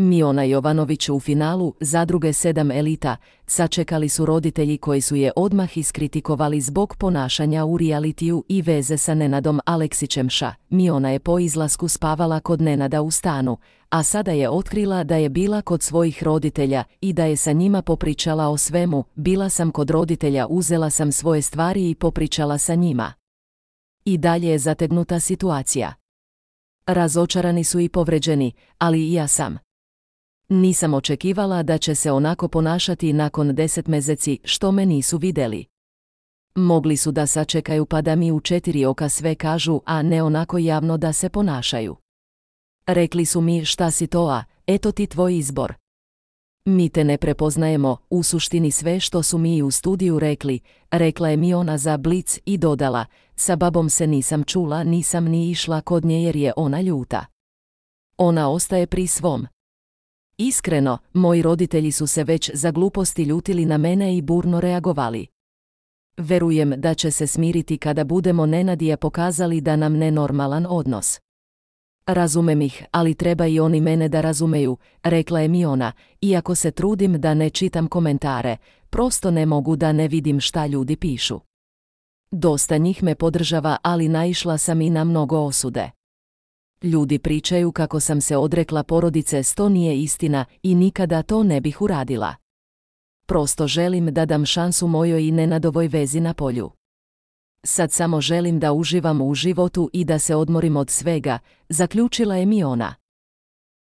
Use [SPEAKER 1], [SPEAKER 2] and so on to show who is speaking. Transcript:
[SPEAKER 1] Miona Jovanović u finalu zadruge sedam elita sačekali su roditelji koji su je odmah iskritikovali zbog ponašanja u realitiju i veze sa Nenadom Aleksićem Miona je po izlasku spavala kod Nenada u stanu, a sada je otkrila da je bila kod svojih roditelja i da je sa njima popričala o svemu, bila sam kod roditelja, uzela sam svoje stvari i popričala sa njima. I dalje je zategnuta situacija. Razočarani su i povređeni, ali i ja sam. Nisam očekivala da će se onako ponašati nakon deset mezeci što me nisu vidjeli. Mogli su da sačekaju pa da mi u četiri oka sve kažu, a ne onako javno da se ponašaju. Rekli su mi šta si to a, eto ti tvoj izbor. Mi te ne prepoznajemo, u suštini sve što su mi u studiju rekli, rekla je mi ona za blic i dodala, sa babom se nisam čula, nisam ni išla kod nje jer je ona ljuta. Ona ostaje pri svom. Iskreno, moji roditelji su se već za gluposti ljutili na mene i burno reagovali. Verujem da će se smiriti kada budemo nenadija pokazali da nam nenormalan odnos. Razumem ih, ali treba i oni mene da razumeju, rekla je mi ona, iako se trudim da ne čitam komentare, prosto ne mogu da ne vidim šta ljudi pišu. Dosta njih me podržava, ali naišla sam i na mnogo osude. Ljudi pričaju kako sam se odrekla porodice, to nije istina i nikada to ne bih uradila. Prosto želim da dam šansu mojoj i nenadovoj vezi na polju. Sad samo želim da uživam u životu i da se odmorim od svega, zaključila je mi ona.